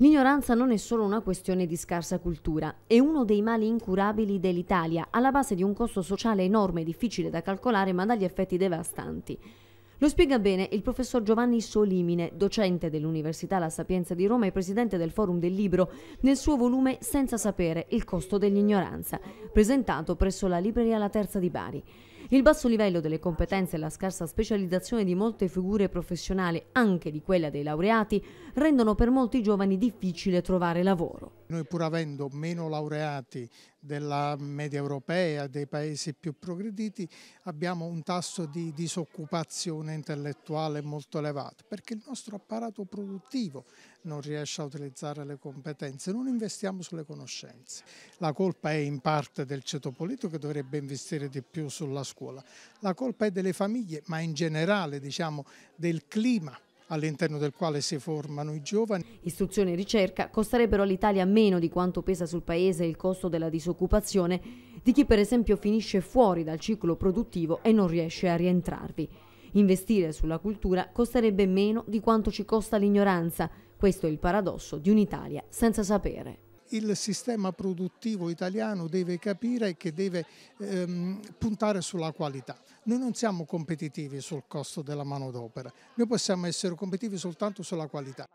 L'ignoranza non è solo una questione di scarsa cultura, è uno dei mali incurabili dell'Italia, alla base di un costo sociale enorme, difficile da calcolare ma dagli effetti devastanti. Lo spiega bene il professor Giovanni Solimine, docente dell'Università La Sapienza di Roma e presidente del Forum del Libro, nel suo volume Senza sapere, il costo dell'ignoranza, presentato presso la Libreria La Terza di Bari. Il basso livello delle competenze e la scarsa specializzazione di molte figure professionali, anche di quella dei laureati, rendono per molti giovani difficile trovare lavoro. Noi pur avendo meno laureati della media europea, dei paesi più progrediti, abbiamo un tasso di disoccupazione intellettuale molto elevato, perché il nostro apparato produttivo non riesce a utilizzare le competenze, non investiamo sulle conoscenze. La colpa è in parte del ceto politico che dovrebbe investire di più sulla scuola scuola. La colpa è delle famiglie, ma in generale diciamo, del clima all'interno del quale si formano i giovani. Istruzione e ricerca costerebbero all'Italia meno di quanto pesa sul Paese il costo della disoccupazione di chi per esempio finisce fuori dal ciclo produttivo e non riesce a rientrarvi. Investire sulla cultura costerebbe meno di quanto ci costa l'ignoranza. Questo è il paradosso di un'Italia senza sapere il sistema produttivo italiano deve capire che deve ehm, puntare sulla qualità. Noi non siamo competitivi sul costo della manodopera, noi possiamo essere competitivi soltanto sulla qualità.